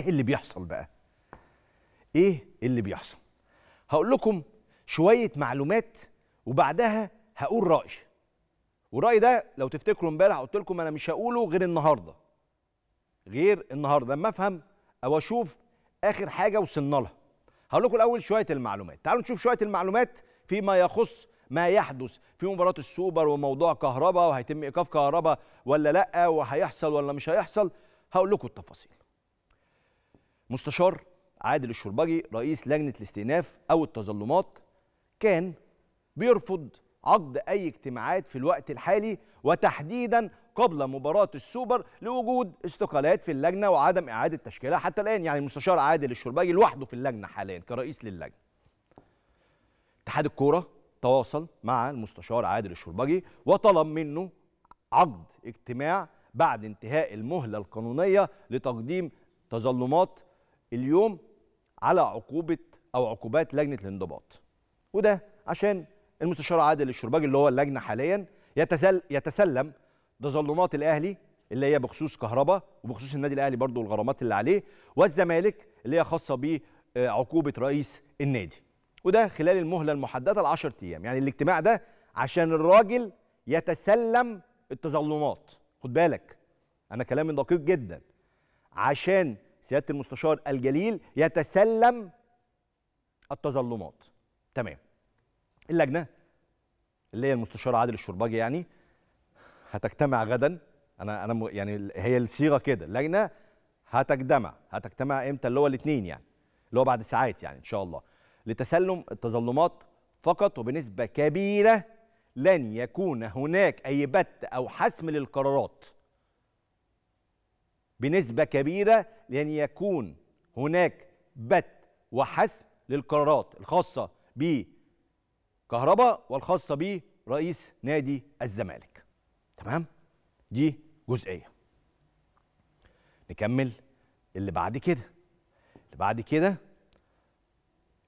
ايه اللي بيحصل بقى ايه اللي بيحصل هقول لكم شويه معلومات وبعدها هقول راي والراي ده لو تفتكروا امبارح قلت لكم انا مش هقوله غير النهارده غير النهارده لما افهم او اشوف اخر حاجه وصلنا لها هقول لكم الاول شويه المعلومات تعالوا نشوف شويه المعلومات فيما يخص ما يحدث في مباراه السوبر وموضوع كهربا وهيتم ايقاف كهربا ولا لا وهيحصل ولا مش هيحصل هقول لكم التفاصيل مستشار عادل الشربجي رئيس لجنه الاستئناف او التظلمات كان بيرفض عقد اي اجتماعات في الوقت الحالي وتحديدا قبل مباراه السوبر لوجود استقالات في اللجنه وعدم اعاده تشكيلها حتى الان يعني المستشار عادل الشربجي لوحده في اللجنه حاليا كرئيس للجنه. اتحاد الكوره تواصل مع المستشار عادل الشربجي وطلب منه عقد اجتماع بعد انتهاء المهله القانونيه لتقديم تظلمات اليوم على عقوبه او عقوبات لجنه الانضباط وده عشان المستشار عادل الشرباجي اللي هو اللجنه حاليا يتسل يتسلم تظلمات الاهلي اللي هي بخصوص كهرباء وبخصوص النادي الاهلي برضه والغرامات اللي عليه والزمالك اللي هي خاصه بعقوبه آه، رئيس النادي وده خلال المهله المحدده العشر 10 ايام يعني الاجتماع ده عشان الراجل يتسلم التظلمات خد بالك انا كلامي دقيق جدا عشان سياده المستشار الجليل يتسلم التظلمات تمام اللجنه اللي هي المستشار عادل الشرباجي يعني هتجتمع غدا انا انا يعني هي الصيغه كده اللجنه هتجتمع هتجتمع امتى اللي هو الاثنين يعني اللي هو بعد ساعات يعني ان شاء الله لتسلم التظلمات فقط وبنسبه كبيره لن يكون هناك اي بت او حسم للقرارات بنسبه كبيره لأن يكون هناك بت وحسم للقرارات الخاصة بكهرباء والخاصة برئيس نادي الزمالك تمام دي جزئية نكمل اللي بعد كده اللي بعد كده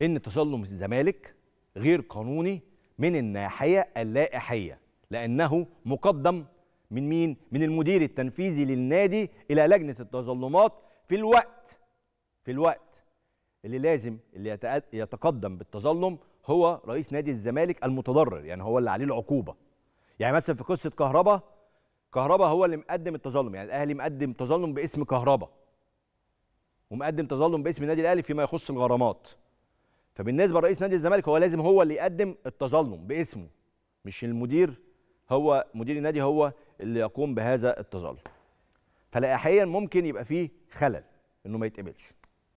ان تظلم الزمالك غير قانوني من الناحية اللائحية لأنه مقدم من مين؟ من المدير التنفيذي للنادي إلى لجنة التظلمات في الوقت في الوقت اللي لازم اللي يتقدم بالتظلم هو رئيس نادي الزمالك المتضرر يعني هو اللي عليه العقوبه يعني مثلا في قصه كهربا كهربا هو اللي مقدم التظلم يعني الاهلي مقدم تظلم باسم كهربا ومقدم تظلم باسم النادي الاهلي فيما يخص الغرامات فبالنسبه لرئيس نادي الزمالك هو لازم هو اللي يقدم التظلم باسمه مش المدير هو مدير النادي هو اللي يقوم بهذا التظلم فلا ممكن يبقى فيه خلل انه ما يتقبلش